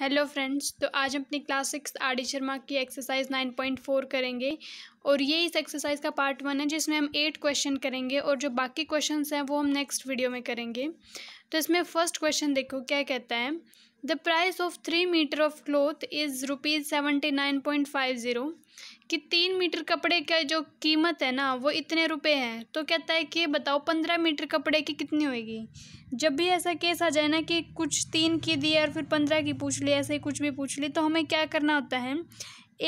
hello friends तो आज हम अपनी class six R D Sharma की एक्सरसाइज नाइन पॉइंट फोर करेंगे और ये इस एक्सरसाइज का पार्ट वन है जिसमें हम एट क्वेश्चन करेंगे और जो बाकी क्वेश्चंस हैं वो हम नेक्स्ट वीडियो में करेंगे तो इसमें फर्स्ट क्वेश्चन देखो क्या कहता है the price of three meter of cloth is rupees seventy nine point five zero कि तीन मीटर कपड़े का जो कीमत है ना वो इतने रुपए हैं तो कहता है कि बताओ पंद्रह मीटर कपड़े की कितनी होगी जब भी ऐसा केस आ जाए ना कि कुछ तीन की दी और फिर पंद्रह की पूछ ली ऐसे ही कुछ भी पूछ ली तो हमें क्या करना होता है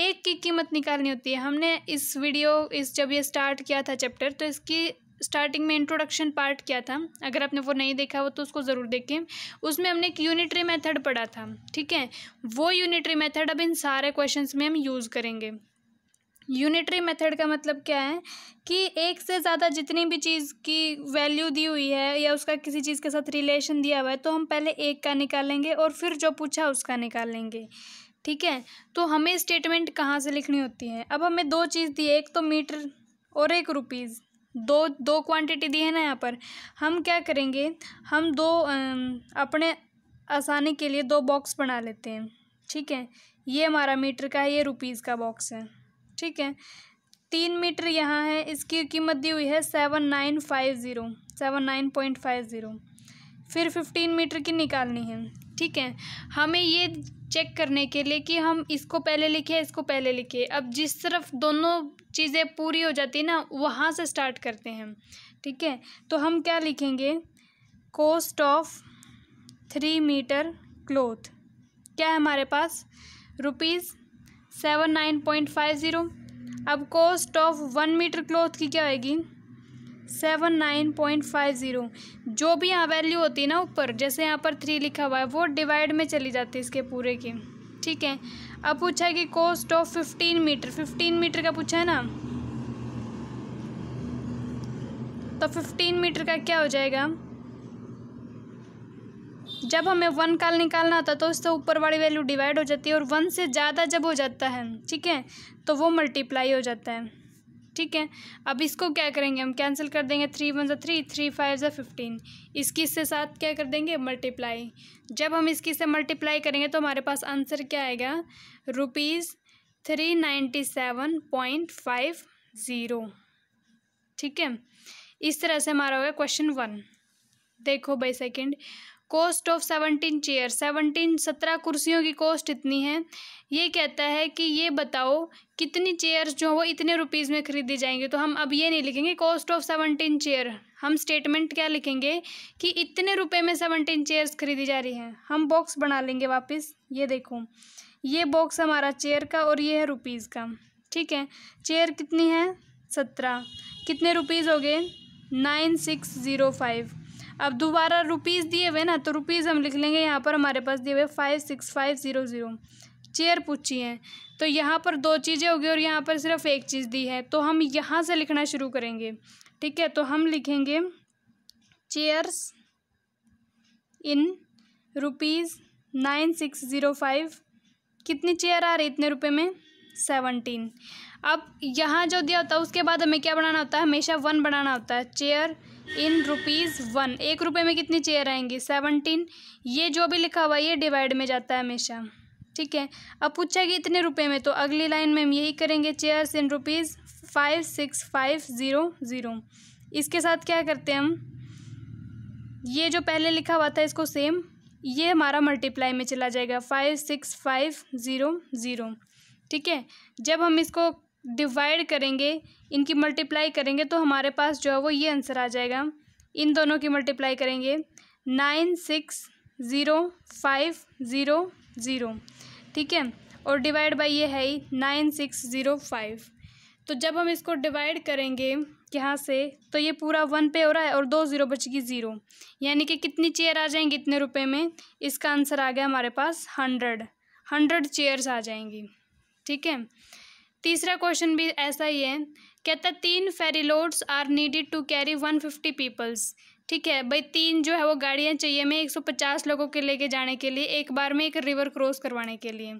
एक की कीमत निकालनी होती है हमने इस वीडियो इस जब ये स्टार्ट किया था चैप्टर तो इसकी स्टार्टिंग में इंट्रोडक्शन पार्ट किया था अगर आपने वो नहीं देखा हो तो उसको ज़रूर देखें उसमें हमने एक यूनिटरी मेथड पढ़ा था ठीक है वो यूनिटरी मेथड अब इन सारे क्वेश्चंस में हम यूज़ करेंगे यूनिटरी मेथड का मतलब क्या है कि एक से ज़्यादा जितनी भी चीज़ की वैल्यू दी हुई है या उसका किसी चीज़ के साथ रिलेशन दिया हुआ है तो हम पहले एक का निकालेंगे और फिर जो पूछा उसका निकालेंगे ठीक है तो हमें स्टेटमेंट कहाँ से लिखनी होती है अब हमें दो चीज़ दी है एक तो मीटर और एक रुपीज़ दो दो क्वांटिटी दी है ना यहाँ पर हम क्या करेंगे हम दो अपने आसानी के लिए दो बॉक्स बना लेते हैं ठीक है ये हमारा मीटर का है ये रुपीज़ का बॉक्स है ठीक है तीन मीटर यहाँ है इसकी कीमत दी हुई है seven nine five zero seven nine point five zero फिर फिफ्टीन मीटर की निकालनी है ठीक है हमें ये चेक करने के लिए कि हम इसको पहले लिखे इसको पहले लिखे अब जिस तरफ दोनों चीज़ें पूरी हो जाती ना वहाँ से स्टार्ट करते हैं ठीक है तो हम क्या लिखेंगे cost of three meter cloth क्या है हमारे पास rupees seven nine point five zero अब cost of one meter cloth की क्या आएगी seven nine point five zero जो भी यहाँ वैल्यू होती है ना ऊपर जैसे यहाँ पर थ्री लिखा हुआ है वो डिवाइड में चली जाती है इसके पूरे की ठीक है अब पूछा है कि cost of fifteen meter fifteen meter का पूछा है ना तो फिफ्टीन मीटर का क्या हो जाएगा जब हमें वन काल निकालना होता है तो उससे ऊपर वाली वैल्यू डिवाइड हो जाती है और वन से ज़्यादा जब हो जाता है ठीक है तो वो मल्टीप्लाई हो जाता है ठीक है अब इसको क्या करेंगे हम कैंसिल कर देंगे थ्री वन ज़ा थ्री थ्री फाइव ज़ा फिफ्टीन इसकी इससे साथ क्या कर देंगे मल्टीप्लाई जब हम इसकी से मल्टीप्लाई करेंगे तो हमारे पास आंसर क्या आएगा rupees three ninety seven point five zero ठीक है इस तरह से हमारा होगा क्वेश्चन वन देखो भाई second cost of seventeen chair seventeen सत्रह कुर्सियों की कॉस्ट इतनी है ये कहता है कि ये बताओ कितनी चेयर्स जो वो इतने रुपीज़ में खरीदी जाएंगी तो हम अब ये नहीं लिखेंगे कॉस्ट ऑफ सेवनटीन चेयर हम स्टेटमेंट क्या लिखेंगे कि इतने रुपए में सेवनटीन चेयर्स खरीदी जा रही हैं हम बॉक्स बना लेंगे वापस ये देखो ये बॉक्स हमारा चेयर का और ये है रुपीज़ का ठीक है चेयर कितनी है सत्रह कितने रुपीज़ हो गए नाइन सिक्स ज़ीरो फाइव अब दोबारा रुपीज़ दिए हुए ना तो रुपीज़ हम लिख लेंगे यहाँ पर हमारे पास दिए हुए five six five zero zero chair पूछी है तो यहाँ पर दो चीज़ें होगी और यहाँ पर सिर्फ एक चीज़ दी है तो हम यहाँ से लिखना शुरू करेंगे ठीक है तो हम लिखेंगे chairs in rupees nine six zero five कितनी चेयर आ रही इतने रुपए में सेवनटीन अब यहाँ जो दिया होता है उसके बाद हमें क्या बनाना होता है हमेशा वन बनाना होता है चेयर इन रुपीज़ वन एक रुपये में कितनी चेयर आएंगी सेवनटीन ये जो भी लिखा हुआ है ये डिवाइड में जाता है हमेशा ठीक है अब पूछा कि इतने रुपए में तो अगली लाइन में हम यही करेंगे chairs in rupees five six five zero zero इसके साथ क्या करते हैं हम ये जो पहले लिखा हुआ था इसको सेम ये हमारा मल्टीप्लाई में चला जाएगा five six five zero zero ठीक है जब हम इसको डिवाइड करेंगे इनकी मल्टीप्लाई करेंगे तो हमारे पास जो है वो ये आंसर आ जाएगा इन दोनों की मल्टीप्लाई करेंगे nine six zero five zero zero ठीक है और डिवाइड बाई ये है ही नाइन सिक्स ज़ीरो फाइव तो जब हम इसको डिवाइड करेंगे यहाँ से तो ये पूरा वन पे हो रहा है और दो ज़ीरो बचगी ज़ीरो यानी कि कितनी चेयर आ जाएंगी इतने रुपए में इसका आंसर आ गया हमारे पास हंड्रेड हंड्रेड चेयर्स आ जाएंगी ठीक है तीसरा क्वेश्चन भी ऐसा ही है कहता तीन ferry loads are needed to carry one fifty peoples ठीक है भाई तीन जो है वो गाड़ियाँ चाहिए मैं एक सौ पचास लोगों के लेके जाने के लिए एक बार में एक रिवर क्रॉस करवाने के लिए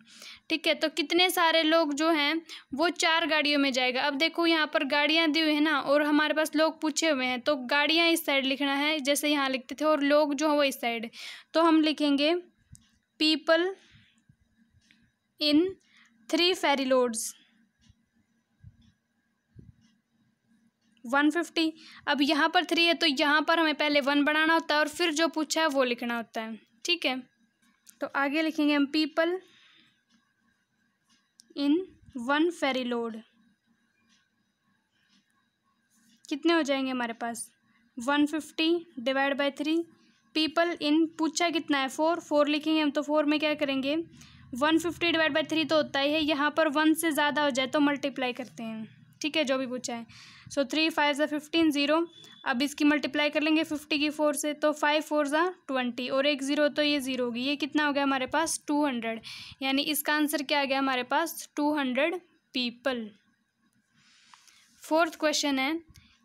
ठीक है तो कितने सारे लोग जो हैं वो चार गाड़ियों में जाएगा अब देखो यहाँ पर गाड़ियाँ दी हुई हैं ना और हमारे पास लोग पूछे हुए हैं तो गाड़ियाँ इस साइड लिखना है जैसे यहाँ लिखते थे और लोग जो हैं वो इस साइड तो हम लिखेंगे people in three ferry loads one fifty अब यहाँ पर थ्री है तो यहाँ पर हमें पहले वन बढ़ाना होता है और फिर जो पूछा है वो लिखना होता है ठीक है तो आगे लिखेंगे हम people in one ferry load कितने हो जाएंगे हमारे पास one fifty divide by three people in पूछा कितना है फोर फोर लिखेंगे हम तो फोर में क्या करेंगे one fifty divide by three तो होता ही है यहाँ पर वन से ज़्यादा हो जाए तो मल्टीप्लाई करते हैं ठीक है जो भी पूछा है सो थ्री फाइव ज़ा फिफ्टीन ज़ीरो अब इसकी मल्टीप्लाई कर लेंगे फिफ्टी की फोर से तो फाइव फोर ज़ा ट्वेंटी और एक ज़ीरो तो ये ज़ीरो होगी ये कितना हो गया हमारे पास टू हंड्रेड यानी इसका आंसर क्या आ गया हमारे पास two hundred people fourth question है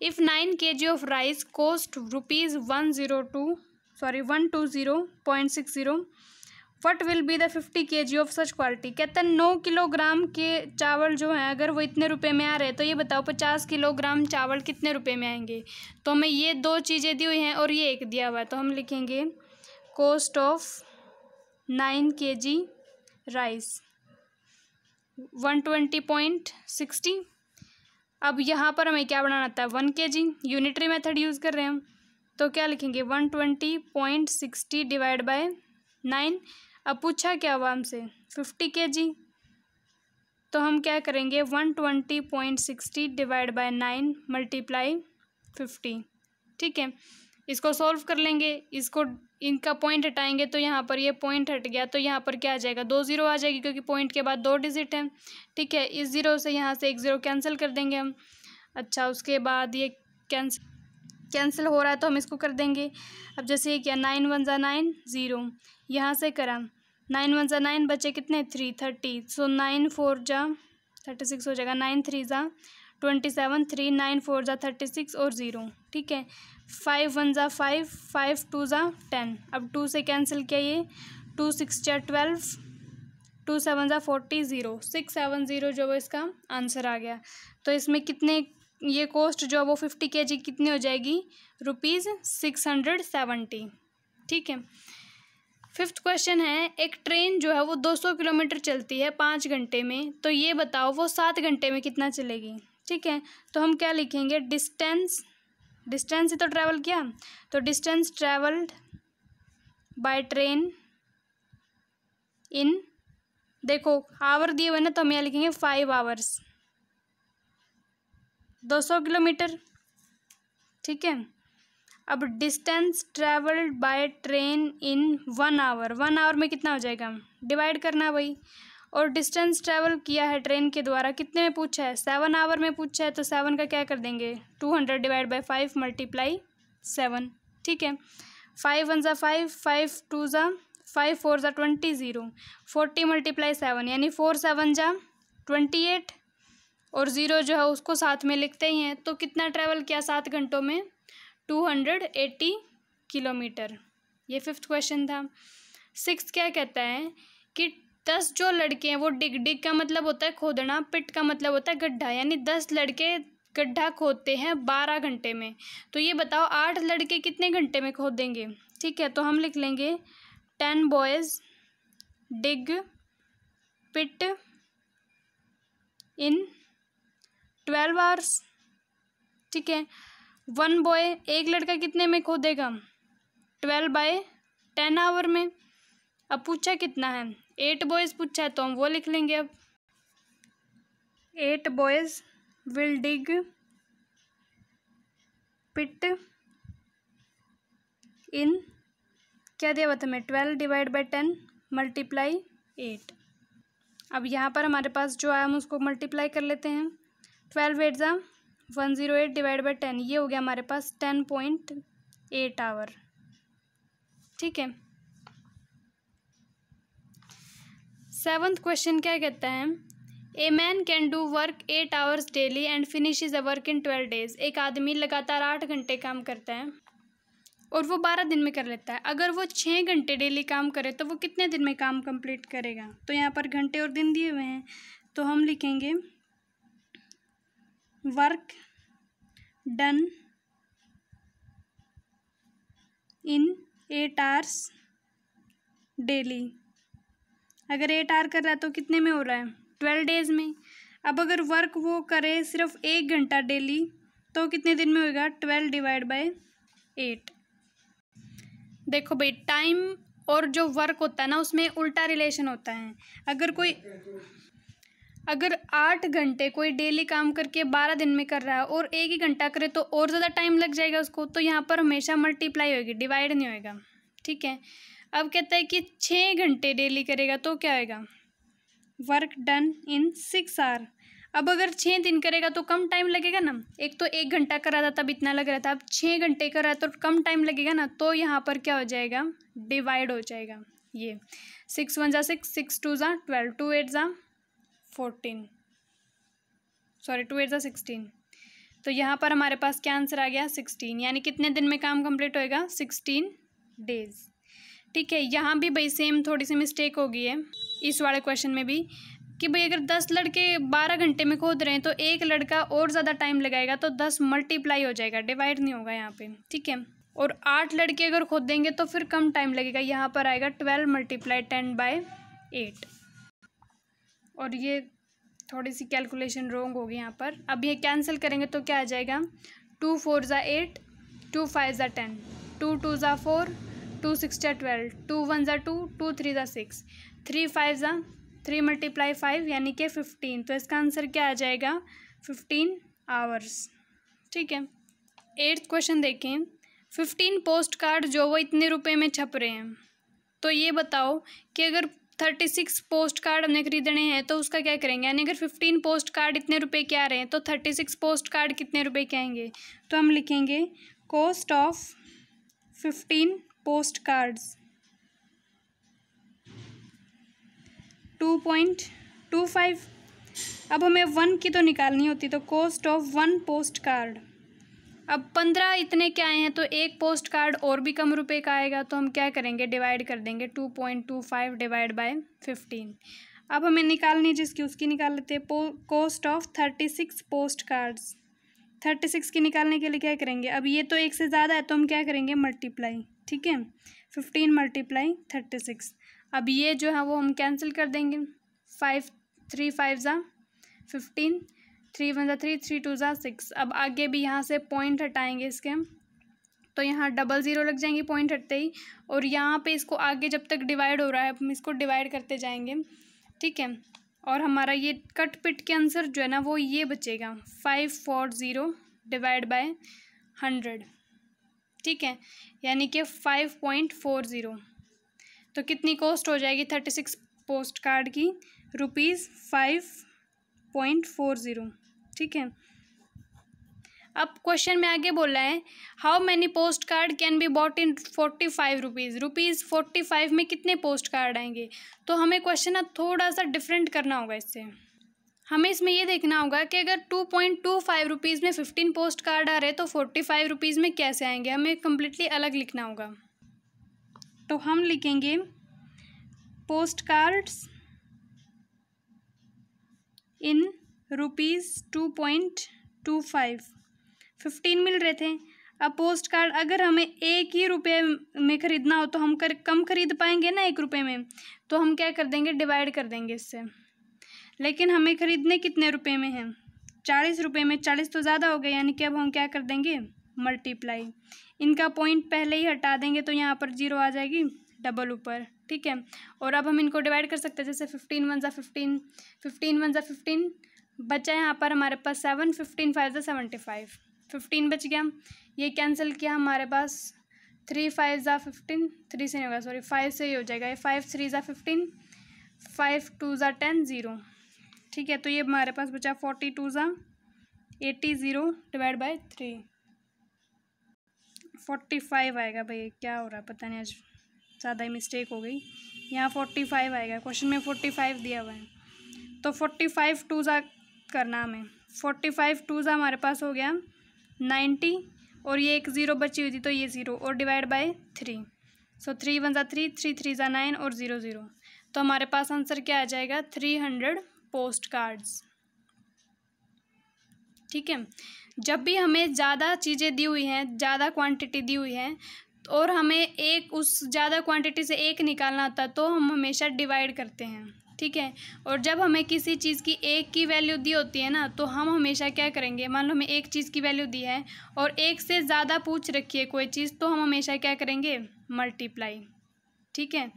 if nine K G of rice cost rupees one zero two sorry one two zero point six zero what will be the fifty K G of such quality कहते हैं नौ kilogram के चावल जो हैं अगर वो इतने रुपए में आ रहे हैं तो ये बताओ पचास किलोग्राम चावल कितने रुपए में आएंगे तो हमें ये दो चीज़ें दी हुई हैं और ये एक दिया हुआ है तो हम लिखेंगे cost of nine K G rice one twenty point sixty अब यहाँ पर हमें क्या बनाना आता है वन के जी यूनिटरी मेथड यूज़ कर रहे हैं हम तो क्या लिखेंगे one twenty point sixty divide by nine अब पूछा क्या हुआ हमसे फिफ्टी के जी तो हम क्या करेंगे one twenty point sixty divide by nine multiply fifty ठीक है इसको सॉल्व कर लेंगे इसको इनका पॉइंट हटाएंगे तो यहाँ पर ये पॉइंट हट गया तो यहाँ पर क्या आ जाएगा दो ज़ीरो आ जाएगी क्योंकि पॉइंट के बाद दो डिजिट हैं ठीक है इस ज़ीरो से यहाँ से एक ज़ीरो कैंसिल कर देंगे हम अच्छा उसके बाद ये कैंसिल कैंसिल हो रहा है तो हम इसको कर देंगे अब जैसे ये क्या नाइन वन ज़ा नाइन ज़ीरो यहाँ से करा नाइन वन ज़ा नाइन बचे कितने three thirty so nine four जा थर्टी सिक्स हो जाएगा नाइन थ्री ज़ा twenty seven three nine four ज़ा थर्टी सिक्स और ज़ीरो ठीक है फाइव वन ज़ा फाइव फाइव टू ज़ा टेन अब टू से कैंसिल किया ये टू सिक्स जा ट्वेल्व टू सेवन ज़ा forty zero six seven zero जो इसका आंसर आ गया तो इसमें कितने ये कॉस्ट जो है वो फिफ्टी के जी कितनी हो जाएगी रुपीज़ सिक्स हंड्रेड सेवेंटी ठीक है फिफ्थ क्वेश्चन है एक ट्रेन जो है वो दो सौ किलोमीटर चलती है पाँच घंटे में तो ये बताओ वो सात घंटे में कितना चलेगी ठीक है तो हम क्या लिखेंगे डिस्टेंस डिस्टेंस ही तो ट्रैवल किया तो distance travelled by train in देखो आवर दिए हुए ना तो हम यहाँ लिखेंगे फाइव आवर्स दो सौ किलोमीटर ठीक है अब distance travelled by train in one hour one hour में कितना हो जाएगा डिवाइड करना भाई और डिस्टेंस ट्रैवल किया है ट्रेन के द्वारा कितने में पूछा है सेवन आवर में पूछा है तो सेवन का क्या कर देंगे two hundred divide by five multiply seven ठीक है फाइव वन ज़ा फाइव फाइव टू ज़ा फाइव फोर ज़ा twenty zero forty multiply seven यानी फोर सेवन ज़ा ट्वेंटी एट और ज़ीरो जो है उसको साथ में लिखते ही हैं तो कितना ट्रैवल किया सात घंटों में टू हंड्रेड एट्टी किलोमीटर ये फिफ्थ क्वेश्चन था सिक्स क्या कहता है कि दस जो लड़के हैं वो डिग डिग का मतलब होता है खोदना पिट का मतलब होता है गड्ढा यानी दस लड़के गड्ढा खोदते हैं बारह घंटे में तो ये बताओ आठ लड़के कितने घंटे में खोदेंगे ठीक है तो हम लिख लेंगे ten boys dig pit in twelve hours ठीक है वन बॉय एक लड़का कितने में खोदेगा ट्वेल्व बाय टेन आवर में अब पूछा कितना है एट बॉयज़ पूछा है तो हम वो लिख लेंगे अब eight boys will dig pit in क्या दिया हुआ था हमें twelve divide by ten multiply eight अब यहाँ पर हमारे पास जो आया हम उसको मल्टीप्लाई कर लेते हैं ट्वेल्व एट ज़ा one zero eight divide by ten ये हो गया हमारे पास टेन पॉइंट एट आवर ठीक है सेवन्थ क्वेश्चन क्या कहता है a man can do work eight hours daily and finish is a work in twelve days एक आदमी लगातार आठ घंटे काम करता है और वो बारह दिन में कर लेता है अगर वो छः घंटे डेली काम करे तो वो कितने दिन में काम कंप्लीट करेगा तो यहाँ पर घंटे और दिन दिए हुए हैं तो हम लिखेंगे work done in eight hours daily अगर एट आवर कर रहा है तो कितने में हो रहा है ट्वेल्व डेज में अब अगर वर्क वो करे सिर्फ एक घंटा डेली तो कितने दिन में होगा ट्वेल्व डिवाइड बाय एट देखो भाई टाइम और जो वर्क होता है ना उसमें उल्टा रिलेशन होता है अगर कोई अगर आठ घंटे कोई डेली काम करके बारह दिन में कर रहा है और एक ही घंटा करे तो और ज़्यादा टाइम लग जाएगा उसको तो यहाँ पर हमेशा मल्टीप्लाई होगी डिवाइड नहीं होएगा ठीक है अब कहता है कि छः घंटे डेली करेगा तो क्या होएगा work done in six hour अब अगर छः दिन करेगा तो कम टाइम लगेगा ना एक तो एक घंटा करा था तब इतना लग रहा था अब छः घंटे करा तो कम टाइम लगेगा ना तो यहाँ पर क्या हो जाएगा डिवाइड हो जाएगा ये सिक्स वन जा सिक्स सिक्स टू ज़ा ट्वेल्व टू एट ज़ा fourteen sorry two eight sixteen तो यहाँ पर हमारे पास क्या आंसर आ गया सिक्सटीन यानी कितने दिन में काम कंप्लीट होएगा सिक्सटीन डेज़ ठीक है यहाँ भी भाई सेम थोड़ी सी मिस्टेक हो गई है इस वाले क्वेश्चन में भी कि भाई अगर दस लड़के बारह घंटे में खोद रहे हैं तो एक लड़का और ज़्यादा टाइम लगाएगा तो दस मल्टीप्लाई हो जाएगा डिवाइड नहीं होगा यहाँ पे ठीक है और आठ लड़के अगर खोदेंगे तो फिर कम टाइम लगेगा यहाँ पर आएगा twelve multiply ten by eight और ये थोड़ी सी कैलकुलेशन रोंग होगी यहाँ पर अब ये कैंसिल करेंगे तो क्या आ जाएगा टू फोर ज़ा एट टू फाइव ज़ा टेन टू टू ज़ा फोर टू सिक्स ज़ा ट्वेल्व टू वन ज़ा टू टू थ्री ज़ा सिक्स थ्री फाइव ज़ा थ्री मल्टीप्लाई फाइव यानी कि फिफ्टीन तो इसका आंसर क्या आ जाएगा फिफ्टीन आवर्स ठीक है एट्थ क्वेश्चन देखें फिफ्टीन पोस्ट कार्ड जो वो इतने रुपये में छप रहे हैं तो ये बताओ कि अगर थर्टी सिक्स पोस्ट कार्ड हमने खरीदने हैं तो उसका क्या करेंगे यानी अगर फिफ्टीन पोस्ट कार्ड इतने रुपए के आ रहे हैं तो थर्टी सिक्स पोस्ट कार्ड कितने रुपए के आएंगे तो हम लिखेंगे cost of fifteen post cards two point two five अब हमें वन की तो निकालनी होती तो cost of one post card अब पंद्रह इतने के आए हैं तो एक पोस्ट कार्ड और भी कम रुपए का आएगा तो हम क्या करेंगे डिवाइड कर देंगे two point two five divide by fifteen अब हमें निकालनी जिसकी उसकी निकाल लेते हैं cost of thirty six post cards thirty six की निकालने के लिए क्या करेंगे अब ये तो एक से ज़्यादा है तो हम क्या करेंगे मल्टीप्लाई ठीक है फिफ्टीन मल्टीप्लाई थर्टी सिक्स अब ये जो है वो हम कैंसिल कर देंगे फाइव थ्री फाइव ज़ा फिफ्टीन थ्री वन ज़ा थ्री थ्री टू ज़ा सिक्स अब आगे भी यहाँ से पॉइंट हटाएंगे इसके तो यहाँ डबल ज़ीरो लग जाएंगे पॉइंट हटते ही और यहाँ पे इसको आगे जब तक डिवाइड हो रहा है हम इसको डिवाइड करते जाएंगे ठीक है और हमारा ये कट पिट के आंसर जो है ना वो ये बचेगा five four zero divide by hundred ठीक है यानी कि फाइव पॉइंट फोर ज़ीरो तो कितनी कॉस्ट हो जाएगी थर्टी सिक्स पोस्ट कार्ड की rupees five point four zero ठीक है अब क्वेश्चन में आगे बोला है how many post card can be bought in forty five rupees rupees forty five में कितने पोस्ट कार्ड आएंगे तो हमें क्वेश्चन ना थोड़ा सा डिफरेंट करना होगा इससे हमें इसमें ये देखना होगा कि अगर two point two five rupees में फिफ्टीन पोस्ट कार्ड आ रहे तो फोर्टी फाइव रुपीज़ में कैसे आएंगे हमें कम्प्लीटली अलग लिखना होगा तो हम लिखेंगे post cards in rupees two point two five fifteen मिल रहे थे अब पोस्ट कार्ड अगर हमें एक ही रुपये में ख़रीदना हो तो हम कर कम खरीद पाएंगे ना एक रुपये में तो हम क्या कर देंगे डिवाइड कर देंगे इससे लेकिन हमें ख़रीदने कितने रुपये में हैं चालीस रुपये में चालीस तो ज़्यादा हो गए यानी कि अब हम क्या कर देंगे मल्टीप्लाई इनका पॉइंट पहले ही हटा देंगे तो यहाँ पर जीरो आ जाएगी डबल ऊपर ठीक है और अब हम इनको डिवाइड कर सकते हैं जैसे फिफ्टीन वन ज़ा फिफ्टीन फिफ्टीन वन ज़ा फिफ्टीन बचा यहाँ पर हमारे पास सेवन फिफ्टीन फाइव ज़ा सेवेंटी फाइव फिफ्टीन बच गया ये कैंसिल किया हमारे पास थ्री फाइव ज़ा फिफ्टीन थ्री से नहीं होगा सॉरी फाइव से ही हो जाएगा ये फाइव थ्री ज़ा फिफ्टीन फाइव टू ज़ा टेन ज़ीरो ठीक है तो ये हमारे पास बचा फोर्टी टू ज़ा eighty zero divide by three forty five आएगा भाई क्या हो रहा है पता नहीं आज ज़्यादा ही मिस्टेक हो गई यहाँ फोर्टी फाइव आएगा क्वेश्चन में फोर्टी फाइव दिया हुआ है तो फोर्टी फाइव टू ज़ा करना हमें फोर्टी फाइव टू सा हमारे पास हो गया नाइन्टी और ये एक ज़ीरो बची हुई थी तो ये ज़ीरो और divide by three so three one ज़ा थ्री थ्री थ्री ज़ा नाइन और ज़ीरो ज़ीरो तो हमारे पास आंसर क्या आ जाएगा थ्री हंड्रेड पोस्ट कार्ड्स ठीक है जब भी हमें ज़्यादा चीज़ें दी हुई हैं ज़्यादा क्वांटिटी दी हुई है और हमें एक उस ज़्यादा क्वांटिटी से एक निकालना होता तो हम हमेशा डिवाइड करते हैं ठीक है और जब हमें किसी चीज़ की एक की वैल्यू दी होती है ना तो हम हमेशा क्या करेंगे मान लो हमें एक चीज़ की वैल्यू दी है और एक से ज़्यादा पूछ रखी है कोई चीज़ तो हम हमेशा क्या करेंगे मल्टीप्लाई ठीक है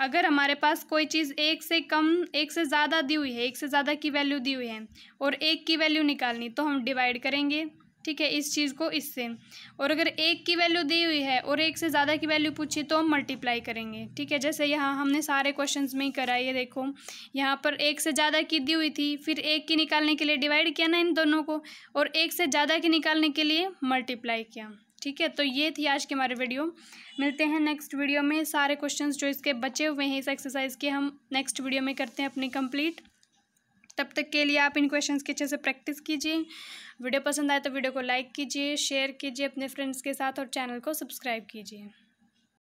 अगर हमारे पास कोई चीज़ एक से कम एक से ज़्यादा दी हुई है एक से ज़्यादा की वैल्यू दी हुई है और एक की वैल्यू निकालनी तो हम डिवाइड करेंगे ठीक है इस चीज़ को इससे और अगर एक की वैल्यू दी हुई है और एक से ज़्यादा की वैल्यू पूछी तो हम मल्टीप्लाई करेंगे ठीक है जैसे यहाँ हमने सारे क्वेश्चन में ही करा ये देखो यहाँ पर एक से ज़्यादा की दी हुई थी फिर एक की निकालने के लिए डिवाइड किया ना इन दोनों को और एक से ज़्यादा की निकालने के लिए मल्टीप्लाई किया ठीक है तो ये थी आज की हमारे वीडियो मिलते हैं नेक्स्ट वीडियो में सारे क्वेश्चंस जो इसके बचे हुए हैं इस एक्सरसाइज के हम नेक्स्ट वीडियो में करते हैं अपनी कंप्लीट तब तक के लिए आप इन क्वेश्चन की अच्छे से प्रैक्टिस कीजिए वीडियो पसंद आए तो वीडियो को लाइक कीजिए शेयर कीजिए अपने फ्रेंड्स के साथ और चैनल को सब्सक्राइब कीजिए